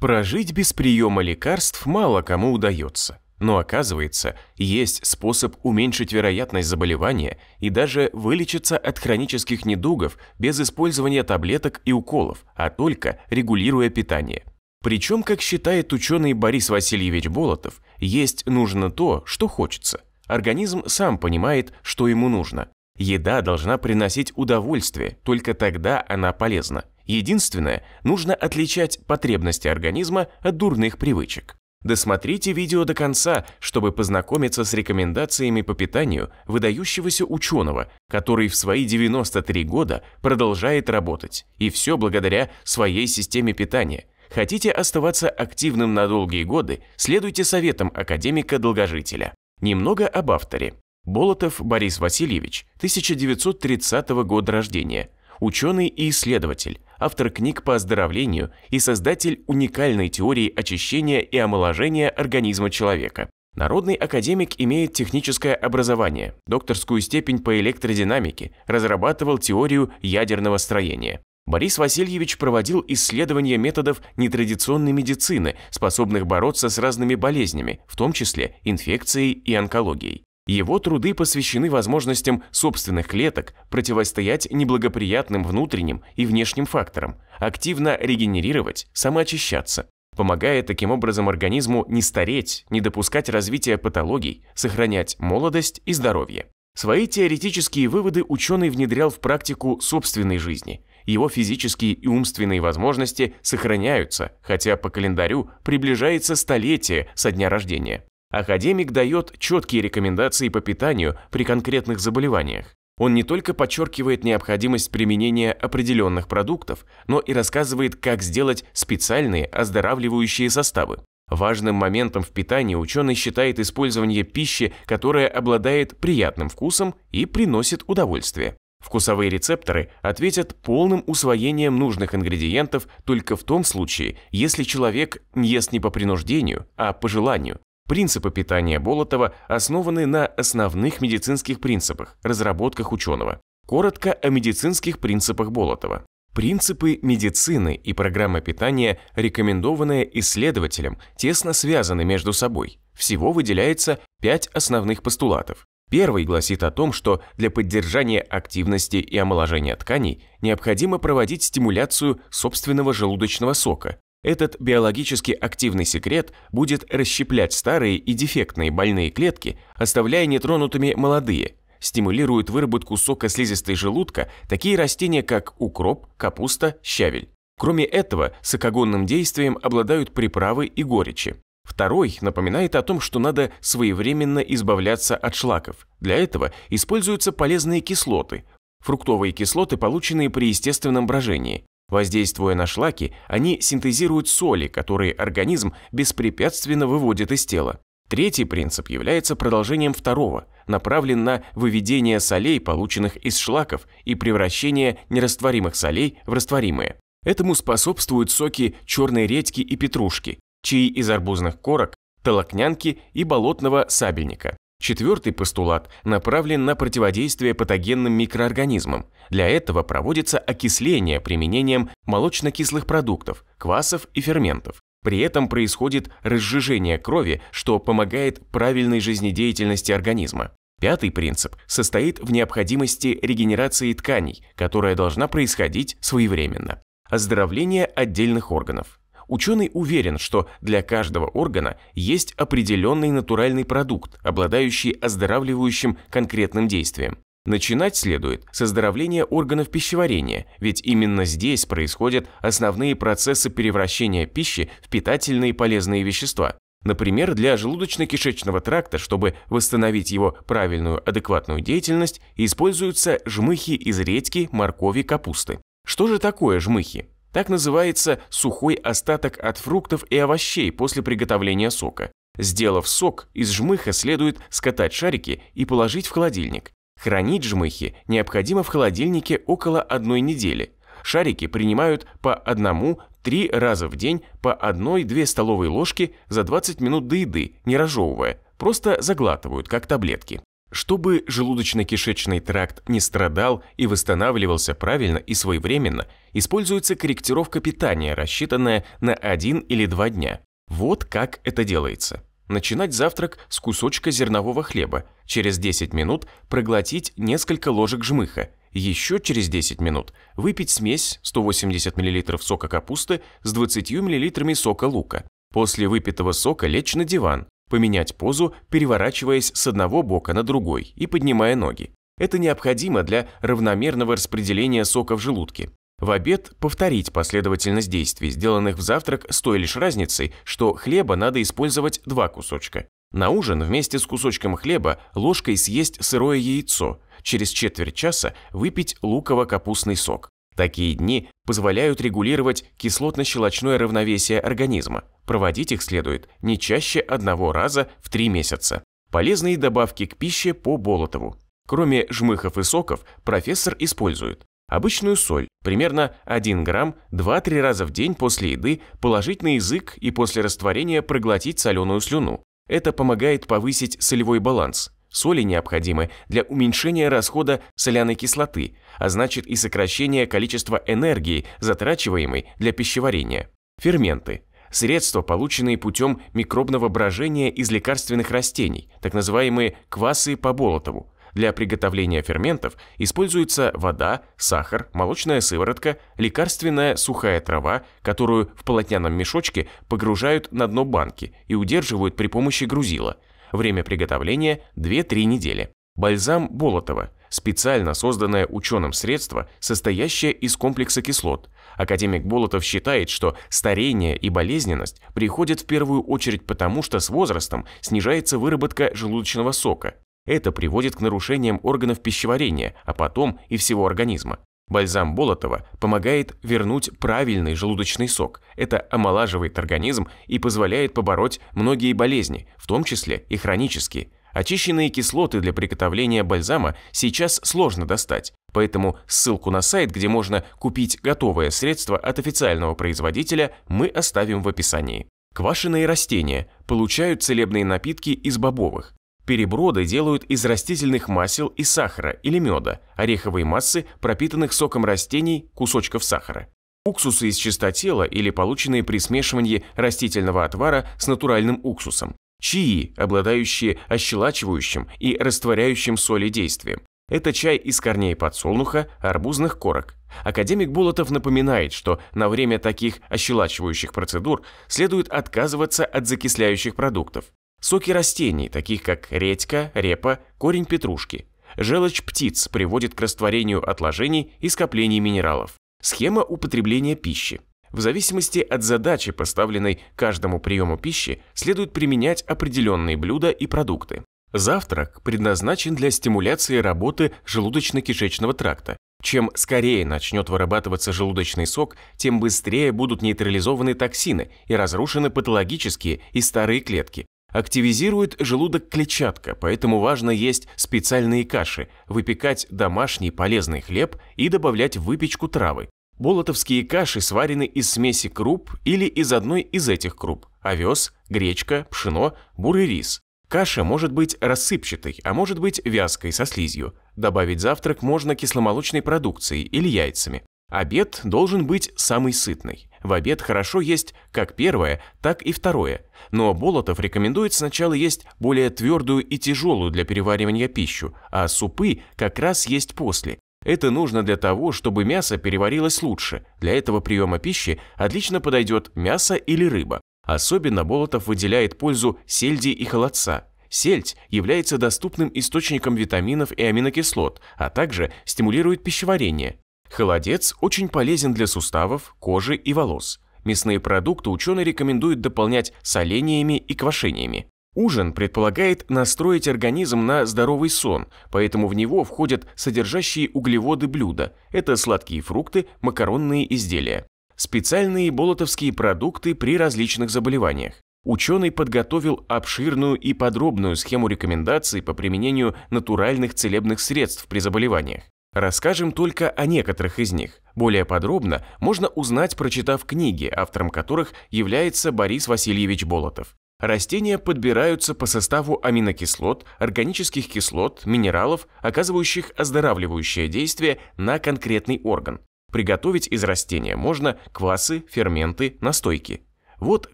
Прожить без приема лекарств мало кому удается. Но оказывается, есть способ уменьшить вероятность заболевания и даже вылечиться от хронических недугов без использования таблеток и уколов, а только регулируя питание. Причем, как считает ученый Борис Васильевич Болотов, есть нужно то, что хочется. Организм сам понимает, что ему нужно. Еда должна приносить удовольствие, только тогда она полезна. Единственное, нужно отличать потребности организма от дурных привычек. Досмотрите видео до конца, чтобы познакомиться с рекомендациями по питанию выдающегося ученого, который в свои 93 года продолжает работать. И все благодаря своей системе питания. Хотите оставаться активным на долгие годы, следуйте советам академика-долгожителя. Немного об авторе. Болотов Борис Васильевич, 1930 года рождения. Ученый и исследователь, автор книг по оздоровлению и создатель уникальной теории очищения и омоложения организма человека. Народный академик имеет техническое образование, докторскую степень по электродинамике, разрабатывал теорию ядерного строения. Борис Васильевич проводил исследования методов нетрадиционной медицины, способных бороться с разными болезнями, в том числе инфекцией и онкологией. Его труды посвящены возможностям собственных клеток противостоять неблагоприятным внутренним и внешним факторам, активно регенерировать, самоочищаться, помогая таким образом организму не стареть, не допускать развития патологий, сохранять молодость и здоровье. Свои теоретические выводы ученый внедрял в практику собственной жизни. Его физические и умственные возможности сохраняются, хотя по календарю приближается столетие со дня рождения. Академик дает четкие рекомендации по питанию при конкретных заболеваниях. Он не только подчеркивает необходимость применения определенных продуктов, но и рассказывает, как сделать специальные оздоравливающие составы. Важным моментом в питании ученый считает использование пищи, которая обладает приятным вкусом и приносит удовольствие. Вкусовые рецепторы ответят полным усвоением нужных ингредиентов только в том случае, если человек ест не по принуждению, а по желанию. Принципы питания Болотова основаны на основных медицинских принципах, разработках ученого. Коротко о медицинских принципах Болотова. Принципы медицины и программа питания, рекомендованная исследователем, тесно связаны между собой. Всего выделяется пять основных постулатов. Первый гласит о том, что для поддержания активности и омоложения тканей необходимо проводить стимуляцию собственного желудочного сока, этот биологически активный секрет будет расщеплять старые и дефектные больные клетки, оставляя нетронутыми молодые. Стимулирует выработку сока слизистой желудка такие растения, как укроп, капуста, щавель. Кроме этого, сокогонным действием обладают приправы и горечи. Второй напоминает о том, что надо своевременно избавляться от шлаков. Для этого используются полезные кислоты, фруктовые кислоты, полученные при естественном брожении. Воздействуя на шлаки, они синтезируют соли, которые организм беспрепятственно выводит из тела. Третий принцип является продолжением второго, направлен на выведение солей, полученных из шлаков, и превращение нерастворимых солей в растворимые. Этому способствуют соки черной редьки и петрушки, чаи из арбузных корок, толокнянки и болотного сабельника. Четвертый постулат направлен на противодействие патогенным микроорганизмам. Для этого проводится окисление применением молочно-кислых продуктов, квасов и ферментов. При этом происходит разжижение крови, что помогает правильной жизнедеятельности организма. Пятый принцип состоит в необходимости регенерации тканей, которая должна происходить своевременно. Оздоровление отдельных органов. Ученый уверен, что для каждого органа есть определенный натуральный продукт, обладающий оздоравливающим конкретным действием. Начинать следует с оздоровления органов пищеварения, ведь именно здесь происходят основные процессы перевращения пищи в питательные полезные вещества. Например, для желудочно-кишечного тракта, чтобы восстановить его правильную адекватную деятельность, используются жмыхи из редьки, моркови, капусты. Что же такое жмыхи? Так называется сухой остаток от фруктов и овощей после приготовления сока. Сделав сок, из жмыха следует скатать шарики и положить в холодильник. Хранить жмыхи необходимо в холодильнике около одной недели. Шарики принимают по одному три раза в день по одной-две столовые ложки за 20 минут до еды, не разжевывая, просто заглатывают, как таблетки. Чтобы желудочно-кишечный тракт не страдал и восстанавливался правильно и своевременно, используется корректировка питания, рассчитанная на один или два дня. Вот как это делается. Начинать завтрак с кусочка зернового хлеба, через 10 минут проглотить несколько ложек жмыха, еще через 10 минут выпить смесь 180 мл сока капусты с 20 мл сока лука. После выпитого сока лечь на диван, Поменять позу, переворачиваясь с одного бока на другой и поднимая ноги. Это необходимо для равномерного распределения сока в желудке. В обед повторить последовательность действий, сделанных в завтрак с той лишь разницей, что хлеба надо использовать два кусочка. На ужин вместе с кусочком хлеба ложкой съесть сырое яйцо, через четверть часа выпить луково-капустный сок. Такие дни позволяют регулировать кислотно-щелочное равновесие организма. Проводить их следует не чаще одного раза в три месяца. Полезные добавки к пище по Болотову. Кроме жмыхов и соков, профессор использует обычную соль, примерно 1 грамм 2-3 раза в день после еды положить на язык и после растворения проглотить соленую слюну. Это помогает повысить солевой баланс. Соли необходимы для уменьшения расхода соляной кислоты, а значит и сокращения количества энергии, затрачиваемой для пищеварения. Ферменты – средства, полученные путем микробного брожения из лекарственных растений, так называемые квасы по Болотову. Для приготовления ферментов используются вода, сахар, молочная сыворотка, лекарственная сухая трава, которую в полотняном мешочке погружают на дно банки и удерживают при помощи грузила – Время приготовления – 2-3 недели. Бальзам Болотова – специально созданное ученым средство, состоящее из комплекса кислот. Академик Болотов считает, что старение и болезненность приходят в первую очередь потому, что с возрастом снижается выработка желудочного сока. Это приводит к нарушениям органов пищеварения, а потом и всего организма. Бальзам Болотова помогает вернуть правильный желудочный сок. Это омолаживает организм и позволяет побороть многие болезни, в том числе и хронические. Очищенные кислоты для приготовления бальзама сейчас сложно достать, поэтому ссылку на сайт, где можно купить готовое средство от официального производителя, мы оставим в описании. Квашеные растения получают целебные напитки из бобовых. Переброды делают из растительных масел и сахара или меда, ореховые массы, пропитанных соком растений, кусочков сахара. Уксусы из чистотела или полученные при смешивании растительного отвара с натуральным уксусом. Чаи, обладающие ощелачивающим и растворяющим соли действием. Это чай из корней подсолнуха, арбузных корок. Академик Булатов напоминает, что на время таких ощелачивающих процедур следует отказываться от закисляющих продуктов. Соки растений, таких как редька, репа, корень петрушки. Желчь птиц приводит к растворению отложений и скоплений минералов. Схема употребления пищи. В зависимости от задачи, поставленной каждому приему пищи, следует применять определенные блюда и продукты. Завтрак предназначен для стимуляции работы желудочно-кишечного тракта. Чем скорее начнет вырабатываться желудочный сок, тем быстрее будут нейтрализованы токсины и разрушены патологические и старые клетки, Активизирует желудок клетчатка, поэтому важно есть специальные каши, выпекать домашний полезный хлеб и добавлять в выпечку травы. Болотовские каши сварены из смеси круп или из одной из этих круп – овес, гречка, пшено, бурый рис. Каша может быть рассыпчатой, а может быть вязкой со слизью. Добавить завтрак можно кисломолочной продукцией или яйцами. Обед должен быть самый сытный. В обед хорошо есть как первое, так и второе, но Болотов рекомендует сначала есть более твердую и тяжелую для переваривания пищу, а супы как раз есть после. Это нужно для того, чтобы мясо переварилось лучше. Для этого приема пищи отлично подойдет мясо или рыба. Особенно Болотов выделяет пользу сельди и холодца. Сельдь является доступным источником витаминов и аминокислот, а также стимулирует пищеварение. Холодец очень полезен для суставов, кожи и волос. Мясные продукты ученые рекомендуют дополнять солениями и квашениями. Ужин предполагает настроить организм на здоровый сон, поэтому в него входят содержащие углеводы блюда – это сладкие фрукты, макаронные изделия. Специальные болотовские продукты при различных заболеваниях. Ученый подготовил обширную и подробную схему рекомендаций по применению натуральных целебных средств при заболеваниях. Расскажем только о некоторых из них. Более подробно можно узнать, прочитав книги, автором которых является Борис Васильевич Болотов. Растения подбираются по составу аминокислот, органических кислот, минералов, оказывающих оздоравливающее действие на конкретный орган. Приготовить из растения можно квасы, ферменты, настойки. Вот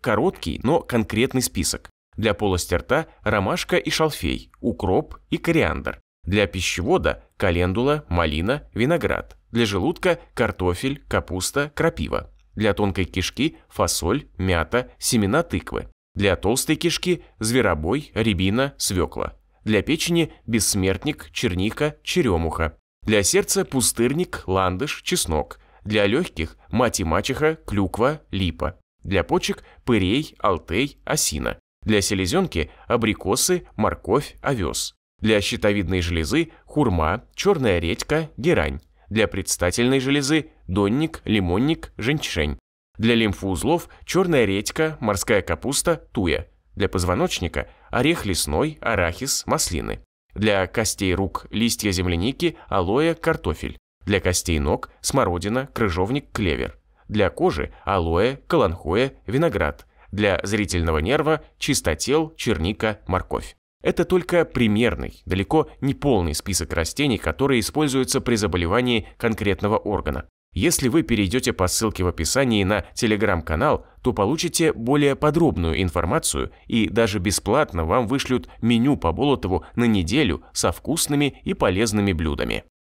короткий, но конкретный список. Для полости рта ромашка и шалфей, укроп и кориандр. Для пищевода – календула, малина, виноград. Для желудка – картофель, капуста, крапива. Для тонкой кишки – фасоль, мята, семена тыквы. Для толстой кишки – зверобой, рябина, свекла. Для печени – бессмертник, черника, черемуха. Для сердца – пустырник, ландыш, чеснок. Для легких – мать и мачеха, клюква, липа. Для почек – пырей, алтей, осина. Для селезенки – абрикосы, морковь, овес. Для щитовидной железы – хурма, черная редька, герань. Для предстательной железы – донник, лимонник, женьшень. Для лимфоузлов – черная редька, морская капуста, туя. Для позвоночника – орех лесной, арахис, маслины. Для костей рук – листья земляники, алоэ, картофель. Для костей ног – смородина, крыжовник, клевер. Для кожи – алоэ, каланхоэ, виноград. Для зрительного нерва – чистотел, черника, морковь. Это только примерный, далеко не полный список растений, которые используются при заболевании конкретного органа. Если вы перейдете по ссылке в описании на телеграм-канал, то получите более подробную информацию и даже бесплатно вам вышлют меню по Болотову на неделю со вкусными и полезными блюдами.